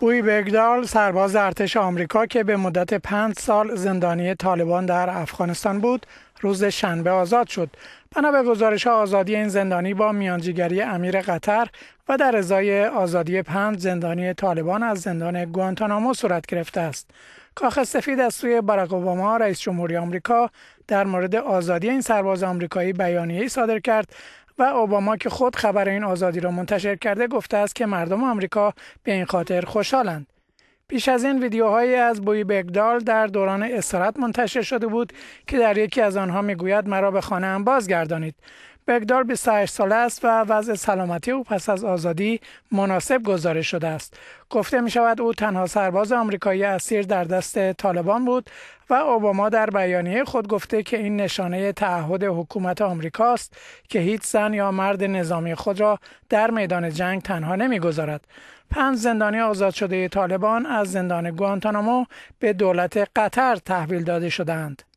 بوی بگدال سرباز ارتش آمریکا که به مدت پنج سال زندانی طالبان در افغانستان بود روز شنبه آزاد شد بنا به گزارش آزادی این زندانی با میانجیگری امیر قطر و در ازای آزادی پنج زندانی طالبان از زندان گوانتانامو صورت گرفته است کاخ سفید از سوی براک اوباما رئیس جمهوری آمریکا در مورد آزادی این سرباز آمریکایی بیانیه‌ای صادر کرد و اوباما که خود خبر این آزادی را منتشر کرده گفته است که مردم آمریکا به این خاطر خوشحالند. پیش از این ویدیوهایی از بوی بگدال در دوران استارت منتشر شده بود که در یکی از آنها میگوید مرا به خانه هم بازگردانید بگدار 28 ساله است و وضع سلامتی او پس از آزادی مناسب گزارش شده است. گفته می شود او تنها سرباز آمریکایی اسیر در دست طالبان بود و اوباما در بیانیه خود گفته که این نشانه تعهد حکومت آمریکاست که هیچ زن یا مرد نظامی خود را در میدان جنگ تنها نمیگذارد. پنج زندانی آزاد شده طالبان از زندان گوانتانامو به دولت قطر تحویل داده شدند.